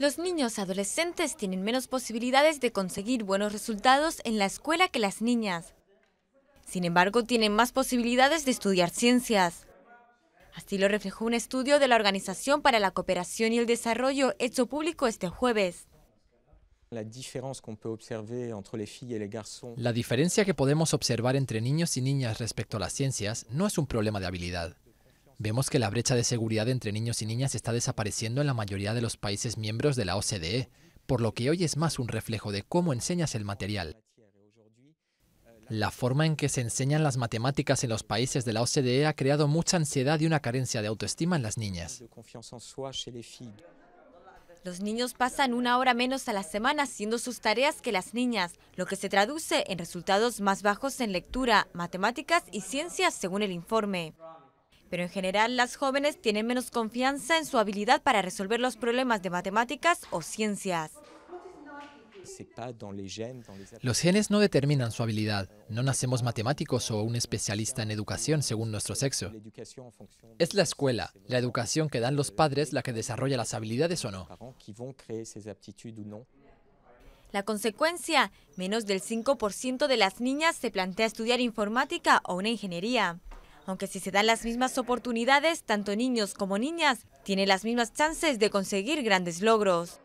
Los niños adolescentes tienen menos posibilidades de conseguir buenos resultados en la escuela que las niñas. Sin embargo, tienen más posibilidades de estudiar ciencias. Así lo reflejó un estudio de la Organización para la Cooperación y el Desarrollo hecho público este jueves. La diferencia que podemos observar entre niños y niñas respecto a las ciencias no es un problema de habilidad, Vemos que la brecha de seguridad entre niños y niñas está desapareciendo en la mayoría de los países miembros de la OCDE, por lo que hoy es más un reflejo de cómo enseñas el material. La forma en que se enseñan las matemáticas en los países de la OCDE ha creado mucha ansiedad y una carencia de autoestima en las niñas. Los niños pasan una hora menos a la semana haciendo sus tareas que las niñas, lo que se traduce en resultados más bajos en lectura, matemáticas y ciencias según el informe pero en general las jóvenes tienen menos confianza en su habilidad para resolver los problemas de matemáticas o ciencias. Los genes no determinan su habilidad. No nacemos matemáticos o un especialista en educación según nuestro sexo. Es la escuela, la educación que dan los padres la que desarrolla las habilidades o no. La consecuencia, menos del 5% de las niñas se plantea estudiar informática o una ingeniería aunque si se dan las mismas oportunidades, tanto niños como niñas tienen las mismas chances de conseguir grandes logros.